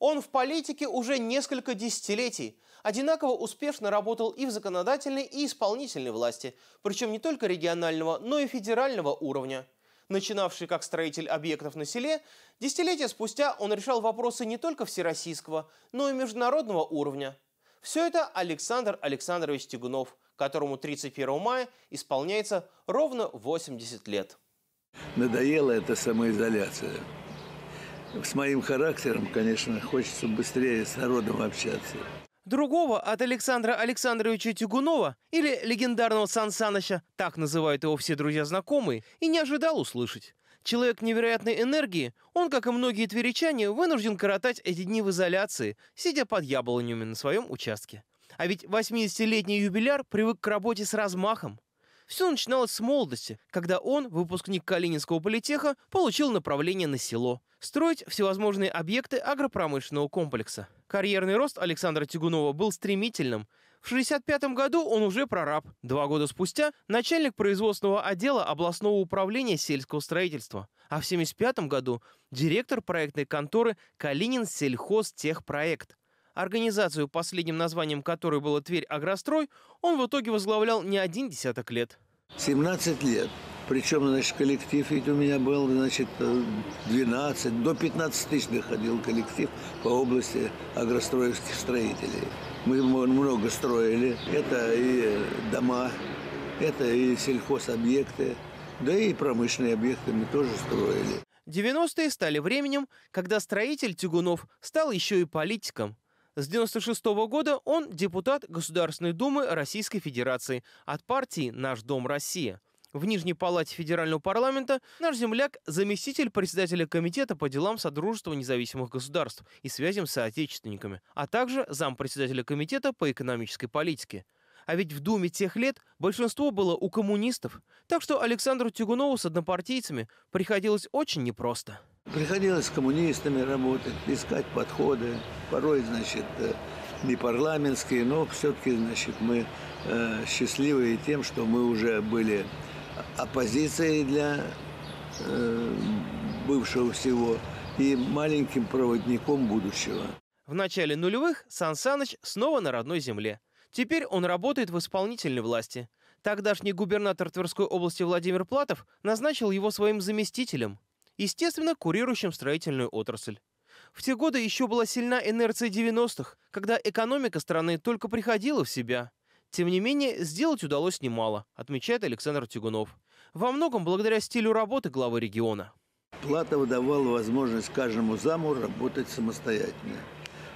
Он в политике уже несколько десятилетий. Одинаково успешно работал и в законодательной, и исполнительной власти, причем не только регионального, но и федерального уровня. Начинавший как строитель объектов на селе, десятилетия спустя он решал вопросы не только всероссийского, но и международного уровня. Все это Александр Александрович Тягунов, которому 31 мая исполняется ровно 80 лет. Надоела эта самоизоляция с моим характером, конечно, хочется быстрее с народом общаться. Другого от Александра Александровича Тюгунова или легендарного Сан Саныча, так называют его все друзья-знакомые, и не ожидал услышать. Человек невероятной энергии, он, как и многие тверичане, вынужден коротать эти дни в изоляции, сидя под яблонями на своем участке. А ведь 80-летний юбиляр привык к работе с размахом. Все начиналось с молодости, когда он, выпускник Калининского политеха, получил направление на село – строить всевозможные объекты агропромышленного комплекса. Карьерный рост Александра Тягунова был стремительным. В 1965 году он уже прораб. Два года спустя – начальник производственного отдела областного управления сельского строительства. А в 1975 году – директор проектной конторы «Калинин сельхозтехпроект». Организацию, последним названием которой была Тверь Агрострой, он в итоге возглавлял не один десяток лет. 17 лет. Причем, значит, коллектив ведь у меня был, значит, 12, э, до 15 тысяч доходил коллектив по области агростроевских строителей. Мы много строили. Это и э, дома, это и сельхозобъекты, да и промышленные объекты мы тоже строили. 90-е стали временем, когда строитель Тягунов стал еще и политиком. С 1996 -го года он депутат Государственной Думы Российской Федерации от партии «Наш Дом Россия». В Нижней Палате Федерального парламента наш земляк – заместитель председателя Комитета по делам Содружества независимых государств и связям с соотечественниками, а также зампредседателя Комитета по экономической политике. А ведь в Думе тех лет большинство было у коммунистов, так что Александру Тягунову с однопартийцами приходилось очень непросто. Приходилось с коммунистами работать, искать подходы, порой, значит, э, не парламентские, но все-таки, значит, мы э, счастливые тем, что мы уже были оппозицией для э, бывшего всего и маленьким проводником будущего. В начале нулевых Сан Саныч снова на родной земле. Теперь он работает в исполнительной власти. Тогдашний губернатор Тверской области Владимир Платов назначил его своим заместителем – естественно, курирующим строительную отрасль. В те годы еще была сильна инерция 90-х, когда экономика страны только приходила в себя. Тем не менее, сделать удалось немало, отмечает Александр Тюгунов, Во многом благодаря стилю работы главы региона. Платов давал возможность каждому заму работать самостоятельно.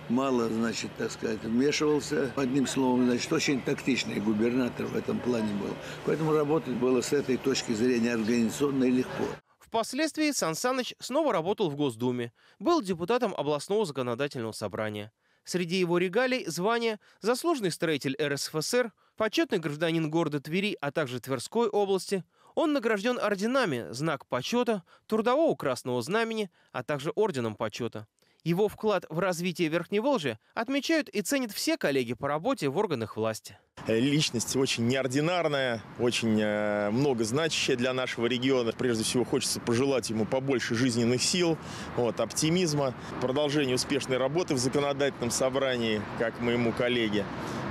Мало, значит, так сказать, вмешивался. Одним словом, значит, очень тактичный губернатор в этом плане был. Поэтому работать было с этой точки зрения организационно и легко. Впоследствии Сан Саныч снова работал в Госдуме, был депутатом областного законодательного собрания. Среди его регалий – звание «Заслуженный строитель РСФСР», «Почетный гражданин города Твери», а также Тверской области. Он награжден орденами «Знак почета», «Трудового красного знамени», а также «Орденом почета». Его вклад в развитие Верхней Волжи отмечают и ценят все коллеги по работе в органах власти. Э, личность очень неординарная, очень э, много значащая для нашего региона. Прежде всего хочется пожелать ему побольше жизненных сил, вот, оптимизма, продолжения успешной работы в законодательном собрании, как моему коллеге.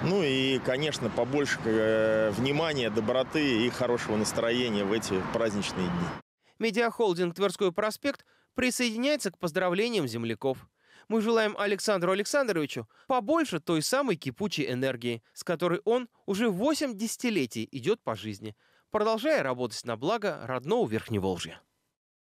Ну и, конечно, побольше э, внимания, доброты и хорошего настроения в эти праздничные дни. Медиахолдинг «Тверской проспект» присоединяется к поздравлениям земляков. Мы желаем Александру Александровичу побольше той самой кипучей энергии, с которой он уже 8 десятилетий идет по жизни, продолжая работать на благо родного Верхневолжья.